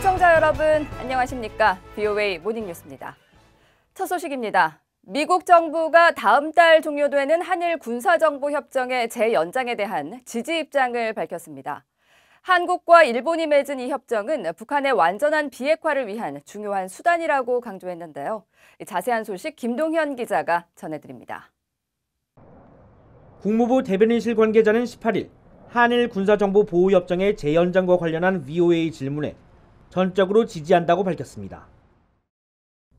시청자 여러분 안녕하십니까? BOA 모닝뉴스입니다. 첫 소식입니다. 미국 정부가 다음 달 종료되는 한일 군사정보협정의 재연장에 대한 지지 입장을 밝혔습니다. 한국과 일본이 맺은 이 협정은 북한의 완전한 비핵화를 위한 중요한 수단이라고 강조했는데요. 자세한 소식 김동현 기자가 전해드립니다. 국무부 대변인실 관계자는 18일 한일 군사정보보호협정의 재연장과 관련한 VOA 질문에 전적으로 지지한다고 밝혔습니다.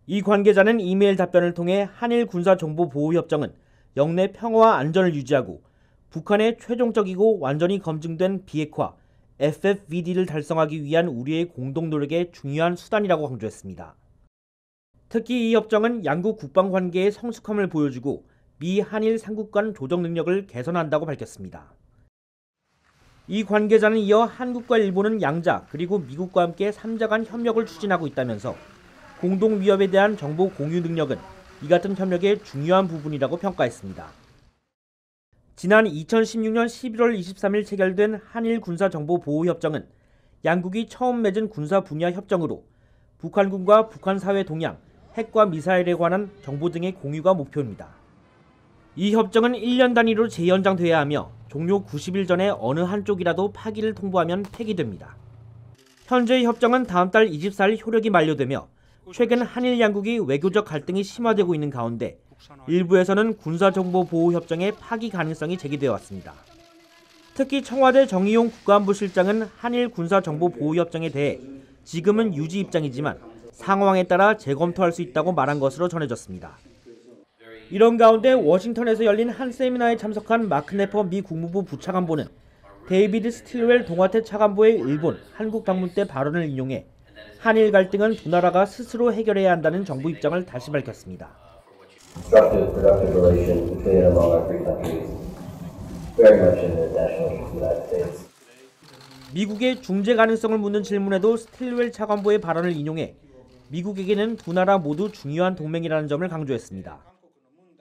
이 관계자는 이메일 답변을 통해 한일 군사정보보호협정은 영내 평화와 안전을 유지하고 북한의 최종적이고 완전히 검증된 비핵화 FFVD를 달성하기 위한 우리의 공동 노력의 중요한 수단이라고 강조했습니다. 특히 이 협정은 양국 국방 관계의 성숙함을 보여주고 미 한일 삼국 간 조정 능력을 개선한다고 밝혔습니다. 이 관계자는 이어 한국과 일본은 양자 그리고 미국과 함께 3자 간 협력을 추진하고 있다면서 공동 위협에 대한 정보 공유 능력은 이 같은 협력의 중요한 부분이라고 평가했습니다. 지난 2016년 11월 23일 체결된 한일 군사 정보 보호 협정은 양국이 처음 맺은 군사 분야 협정으로 북한군과 북한 사회 동향, 핵과 미사일에 관한 정보 등의 공유가 목표입니다. 이 협정은 1년 단위로 재연장돼야 하며 종료 90일 전에 어느 한쪽이라도 파기를 통보하면 폐기됩니다. 현재의 협정은 다음 달 24일 효력이 만료되며 최근 한일 양국이 외교적 갈등이 심화되고 있는 가운데 일부에서는 군사정보보호협정의 파기 가능성이 제기되어 왔습니다. 특히 청와대 정의용 국가안보 실장은 한일 군사정보보호협정에 대해 지금은 유지 입장이지만 상황에 따라 재검토할 수 있다고 말한 것으로 전해졌습니다. 이런 가운데 워싱턴에서 열린 한 세미나에 참석한 마크 네퍼 미 국무부 부차관보는 데이비드 스틸웰 동아태 차관보의 일본, 한국 방문 때 발언을 인용해 한일 갈등은 두 나라가 스스로 해결해야 한다는 정부 입장을 다시 밝혔습니다. 미국의 중재 가능성을 묻는 질문에도 스틸웰 차관보의 발언을 인용해 미국에게는 두 나라 모두 중요한 동맹이라는 점을 강조했습니다.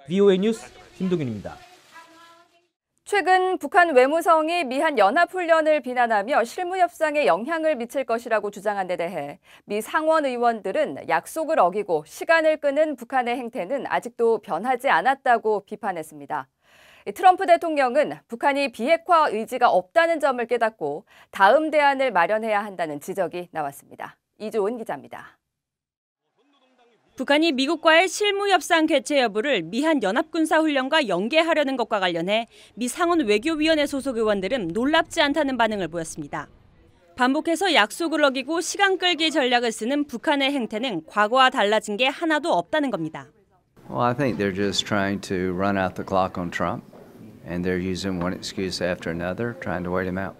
VOA 뉴스 김동윤입니다. 최근 북한 외무성이 미한 연합훈련을 비난하며 실무협상에 영향을 미칠 것이라고 주장한 데 대해 미 상원 의원들은 약속을 어기고 시간을 끄는 북한의 행태는 아직도 변하지 않았다고 비판했습니다. 트럼프 대통령은 북한이 비핵화 의지가 없다는 점을 깨닫고 다음 대안을 마련해야 한다는 지적이 나왔습니다. 이주은 기자입니다. 북한이 미국과의 실무 협상 개최 여부를 미한 연합군사훈련과 연계하려는 것과 관련해 미 상원 외교위원회 소속 의원들은 놀랍지 않다는 반응을 보였습니다. 반복해서 약속을 어기고 시간 끌기 전략을 쓰는 북한의 행태는 과거와 달라진 게 하나도 없다는 겁니다. Well, I think they're just trying to run out the clock on Trump, and they're using one excuse after another, trying to wait him out.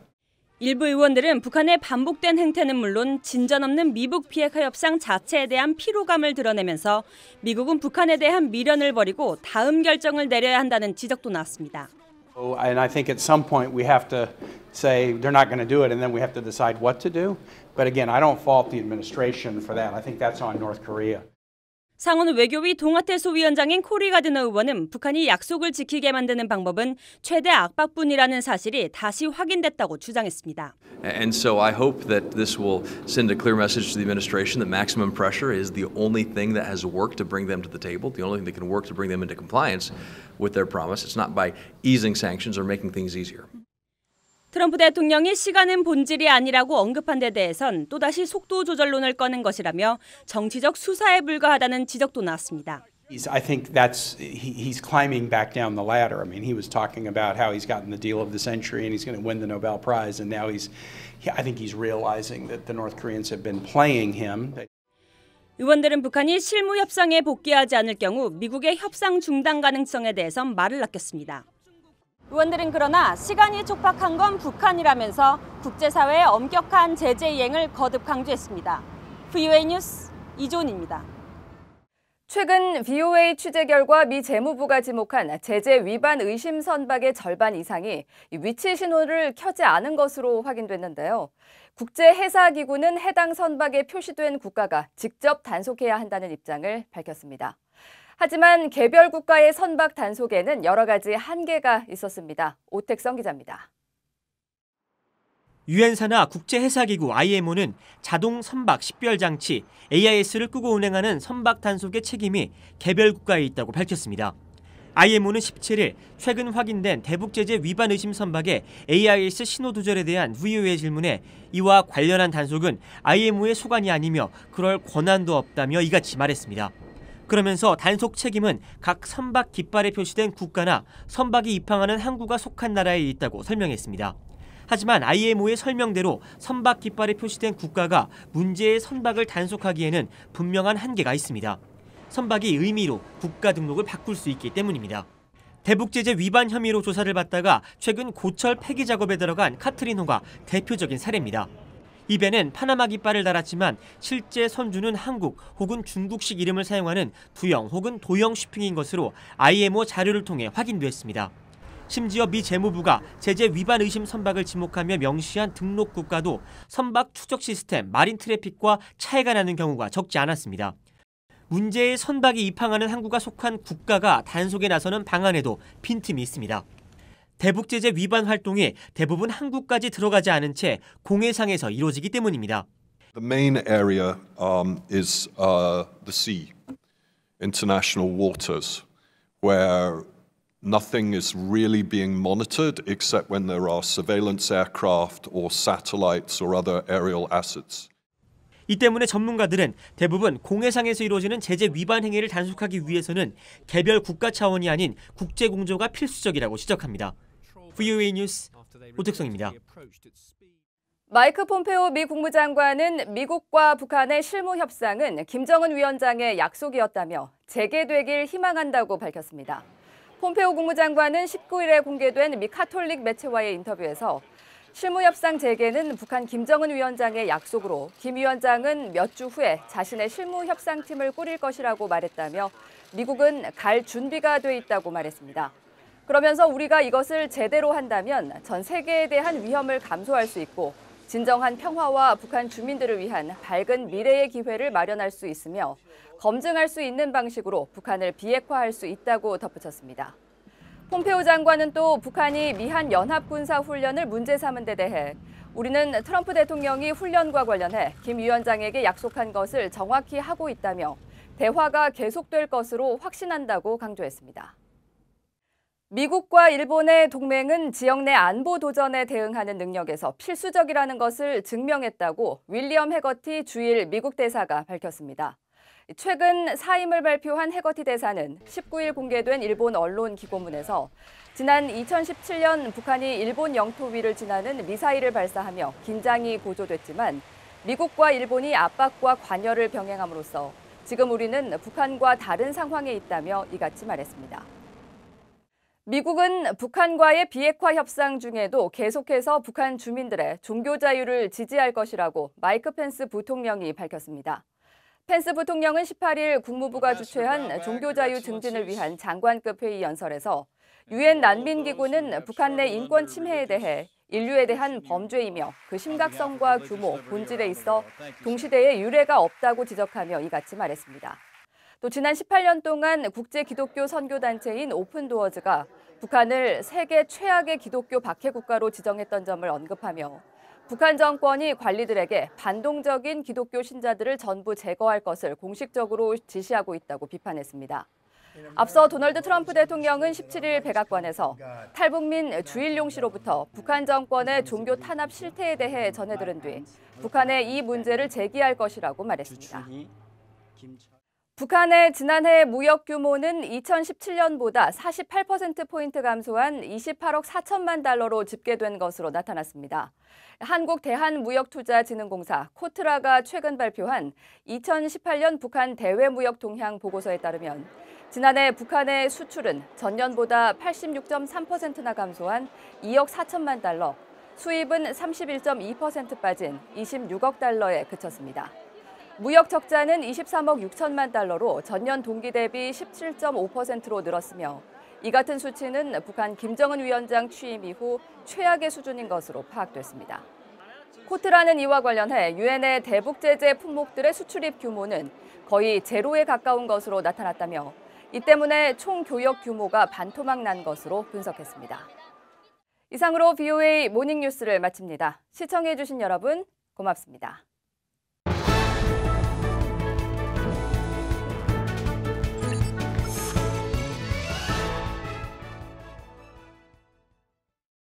일부 의원들은 북한의 반복된 행태는 물론 진전 없는 미북 비핵화 협상 자체에 대한 피로감을 드러내면서 미국은 북한에 대한 미련을 버리고 다음 결정을 내려야 한다는 지적도 나왔습니다. And I think at some point we have to say they're not going to do it, and then we have to decide what to do. But again, I don't fault the administration for that. I think that's on North Korea. 상원 외교위 동아태 소위원장인 코리 가드너 의원은 북한이 약속을 지키게 만드는 방법은 최대 압박뿐이라는 사실이 다시 확인됐다고 주장했습니다. And so I hope that this will send a clear message to the administration that maximum pressure is the only thing that has worked to bring them to the table, the only thing that can work to bring them into compliance with their promise. It's not by easing sanctions or making things easier. 트럼프 대통령이 시간은 본질이 아니라고 언급한 데 대해선 또다시 속도 조절론을 꺼낸 것이라며 정치적 수사에 불과하다는 지적도 나왔습니다. I think that's he's climbing back down the ladder. I mean, he was talking about how he's gotten the deal of the century and he's going to win the Nobel Prize, and now he's, I think he's realizing that the North Koreans have been playing him. 의원들은 북한이 실무 협상에 복귀하지 않을 경우 미국의 협상 중단 가능성에 대해선 말을 아꼈습니다. 의원들은 그러나 시간이 촉박한 건 북한이라면서 국제사회의 엄격한 제재 이행을 거듭 강조했습니다. VOA 뉴스 이존입니다. 최근 VOA 취재 결과 미 재무부가 지목한 제재 위반 의심 선박의 절반 이상이 위치 신호를 켜지 않은 것으로 확인됐는데요. 국제해사기구는 해당 선박에 표시된 국가가 직접 단속해야 한다는 입장을 밝혔습니다. 하지만 개별 국가의 선박 단속에는 여러 가지 한계가 있었습니다. 오택성 기자입니다. 유엔사나 국제해사기구 IMO는 자동 선박 식별 장치 AIS를 끄고 운행하는 선박 단속의 책임이 개별 국가에 있다고 밝혔습니다. IMO는 17일 최근 확인된 대북 제재 위반 의심 선박의 AIS 신호 조절에 대한 VO의 질문에 이와 관련한 단속은 IMO의 소관이 아니며 그럴 권한도 없다며 이같이 말했습니다. 그러면서 단속 책임은 각 선박 깃발에 표시된 국가나 선박이 입항하는 항구가 속한 나라에 있다고 설명했습니다. 하지만 IMO의 설명대로 선박 깃발에 표시된 국가가 문제의 선박을 단속하기에는 분명한 한계가 있습니다. 선박이 의미로 국가 등록을 바꿀 수 있기 때문입니다. 대북제재 위반 혐의로 조사를 받다가 최근 고철 폐기 작업에 들어간 카트리노가 대표적인 사례입니다. 이 배는 파나마 깃발을 달았지만 실제 선주는 한국 혹은 중국식 이름을 사용하는 부영 혹은 도영 s 핑인 것으로 IMO 자료를 통해 확인됐습니다. 심지어 미 재무부가 제재 위반 의심 선박을 지목하며 명시한 등록 국가도 선박 추적 시스템 마린 트래픽과 차이가 나는 경우가 적지 않았습니다. 문제의 선박이 입항하는 항구가 속한 국가가 단속에 나서는 방안에도 빈틈이 있습니다. 대북제재 위반 활동이 대부분 한국까지 들어가지 않은 채 공해상에서 이루어지기 때문입니다. The main area um, is uh, the sea, international waters, where nothing is really being monitored except when there are surveillance aircraft or satellites or other aerial assets. 이 때문에 전문가들은 대부분 공해상에서 이루어지는 제재 위반 행위를 단속하기 위해서는 개별 국가 차원이 아닌 국제 공조가 필수적이라고 지적합니다. VOA 뉴스 오택성입니다. 마이크 폼페오 미 국무장관은 미국과 북한의 실무 협상은 김정은 위원장의 약속이었다며 재개되길 희망한다고 밝혔습니다. 폼페오 국무장관은 19일에 공개된 미 카톨릭 매체와의 인터뷰에서 실무 협상 재개는 북한 김정은 위원장의 약속으로 김 위원장은 몇 주 후에 자신의 실무 협상팀을 꾸릴 것이라고 말했다며 미국은 갈 준비가 돼 있다고 말했습니다. 그러면서 우리가 이것을 제대로 한다면 전 세계에 대한 위험을 감소할 수 있고 진정한 평화와 북한 주민들을 위한 밝은 미래의 기회를 마련할 수 있으며 검증할 수 있는 방식으로 북한을 비핵화할 수 있다고 덧붙였습니다. 폼페오 장관은 또 북한이 미한 연합군사 훈련을 문제 삼은 데 대해 우리는 트럼프 대통령이 훈련과 관련해 김 위원장에게 약속한 것을 정확히 하고 있다며 대화가 계속될 것으로 확신한다고 강조했습니다. 미국과 일본의 동맹은 지역 내 안보 도전에 대응하는 능력에서 필수적이라는 것을 증명했다고 윌리엄 해거티 주일 미국 대사가 밝혔습니다. 최근 사임을 발표한 해거티 대사는 19일 공개된 일본 언론 기고문에서 지난 2017년 북한이 일본 영토 위를 지나는 미사일을 발사하며 긴장이 고조됐지만 미국과 일본이 압박과 관여를 병행함으로써 지금 우리는 북한과 다른 상황에 있다며 이같이 말했습니다. 미국은 북한과의 비핵화 협상 중에도 계속해서 북한 주민들의 종교 자유를 지지할 것이라고 마이크 펜스 부통령이 밝혔습니다. 펜스 부통령은 18일 국무부가 네, 주최한 네, 종교 자유 증진을 위한 장관급 회의 연설에서 네, 유엔 그 난민기구는 북한 내 인권 침해에 대해 인류에 대한 범죄이며 그 심각성과 규모, 본질에 있어 동시대에 유례가 없다고 지적하며 이같이 말했습니다. 또 지난 18년 동안 국제 기독교 선교단체인 오픈도어즈가 북한을 세계 최악의 기독교 박해 국가로 지정했던 점을 언급하며 북한 정권이 관리들에게 반동적인 기독교 신자들을 전부 제거할 것을 공식적으로 지시하고 있다고 비판했습니다. 앞서 도널드 트럼프 대통령은 17일 백악관에서 탈북민 주일용 씨로부터 북한 정권의 종교 탄압 실태에 대해 전해들은 뒤 북한에 이 문제를 제기할 것이라고 말했습니다. 북한의 지난해 무역 규모는 2017년보다 48%포인트 감소한 28억 4천만 달러로 집계된 것으로 나타났습니다. 한국대한무역투자진흥공사 코트라가 최근 발표한 2018년 북한 대외무역 동향 보고서에 따르면 지난해 북한의 수출은 전년보다 86.3%나 감소한 2억 4천만 달러, 수입은 31.2% 빠진 26억 달러에 그쳤습니다. 무역 적자는 23억 6천만 달러로 전년 동기 대비 17.5%로 늘었으며 이 같은 수치는 북한 김정은 위원장 취임 이후 최악의 수준인 것으로 파악됐습니다. 코트라는 이와 관련해 유엔의 대북 제재 품목들의 수출입 규모는 거의 제로에 가까운 것으로 나타났다며 이 때문에 총 교역 규모가 반토막 난 것으로 분석했습니다. 이상으로 BOA 모닝 뉴스를 마칩니다. 시청해 주신 여러분 고맙습니다.